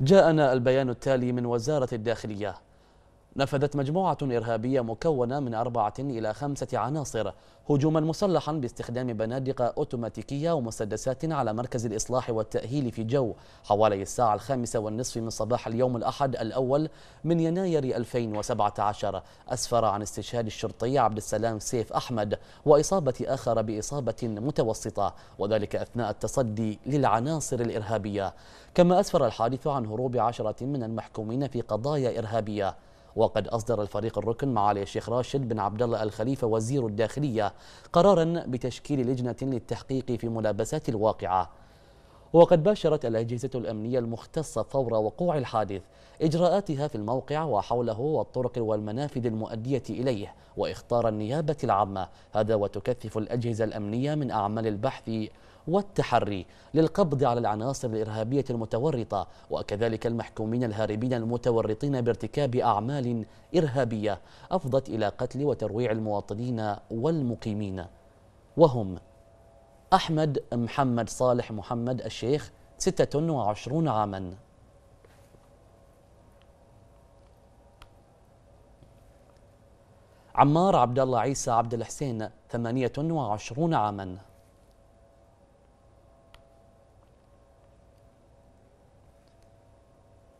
جاءنا البيان التالي من وزارة الداخلية نفذت مجموعة إرهابية مكونة من أربعة إلى خمسة عناصر هجوما مسلحا باستخدام بنادق أوتوماتيكية ومسدسات على مركز الإصلاح والتأهيل في جو حوالي الساعة الخامسة والنصف من صباح اليوم الأحد الأول من يناير 2017 أسفر عن استشهاد الشرطي عبد السلام سيف أحمد وإصابة آخر بإصابة متوسطة وذلك أثناء التصدي للعناصر الإرهابية كما أسفر الحادث عن هروب عشرة من المحكومين في قضايا إرهابية وقد أصدر الفريق الركن معالي الشيخ راشد بن عبد الله الخليفة وزير الداخلية قرارا بتشكيل لجنة للتحقيق في ملابسات الواقعة وقد باشرت الأجهزة الأمنية المختصة فور وقوع الحادث إجراءاتها في الموقع وحوله والطرق والمنافذ المؤدية إليه وإخطار النيابة العامة هذا وتكثف الأجهزة الأمنية من أعمال البحث والتحري للقبض على العناصر الإرهابية المتورطة وكذلك المحكومين الهاربين المتورطين بارتكاب أعمال إرهابية أفضت إلى قتل وترويع المواطنين والمقيمين وهم أحمد محمد صالح محمد الشيخ 26 عاما عمار عبد الله عيسى عبد الحسين 28 عاما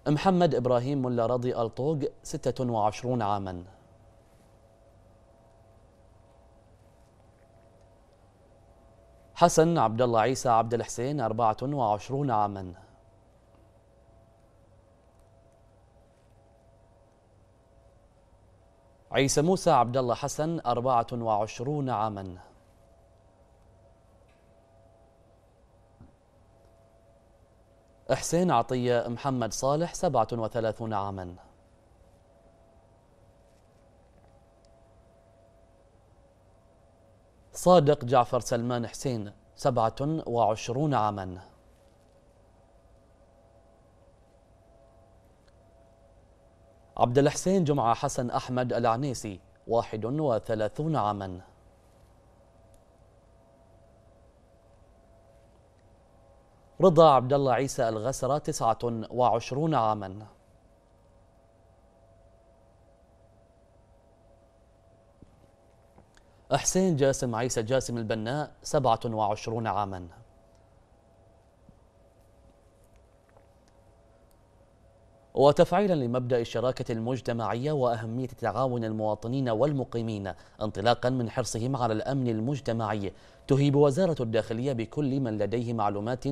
محمد إبراهيم ملا رضي الطوق 26 عاماً حسن عبد الله عيسى عبد الحسين 24 عاما عيسى موسى عبد الله حسن 24 عاما حسين عطية محمد صالح 37 عاما صادق جعفر سلمان حسين سبعة وعشرون عاما عبد الحسين جمعة حسن أحمد العنيسي واحد وثلاثون عاما رضا عبد الله عيسى الغسرة تسعة وعشرون عاما حسين جاسم عيسى جاسم البناء 27 عاما وتفعيلا لمبدا الشراكه المجتمعيه واهميه تعاون المواطنين والمقيمين انطلاقا من حرصهم على الامن المجتمعي تهيب وزاره الداخليه بكل من لديه معلومات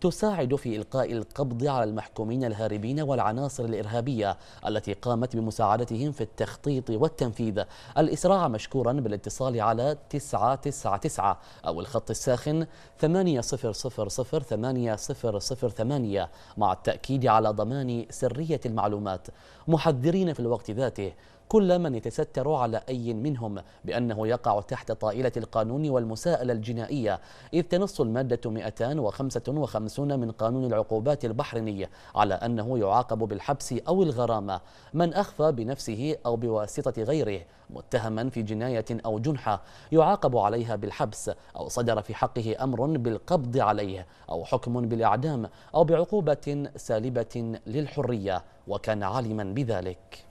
تساعد في القاء القبض على المحكومين الهاربين والعناصر الارهابيه التي قامت بمساعدتهم في التخطيط والتنفيذ الاسراع مشكورا بالاتصال على 999 او الخط الساخن 800 8008 مع التاكيد على ضمان سريه عملية المعلومات محذرين في الوقت ذاته كل من يتستر على أي منهم بأنه يقع تحت طائلة القانون والمساءلة الجنائية إذ تنص المادة 255 من قانون العقوبات البحريني على أنه يعاقب بالحبس أو الغرامة من أخفى بنفسه أو بواسطة غيره متهما في جناية أو جنحة يعاقب عليها بالحبس أو صدر في حقه أمر بالقبض عليه أو حكم بالإعدام أو بعقوبة سالبة للحرية وكان عالما بذلك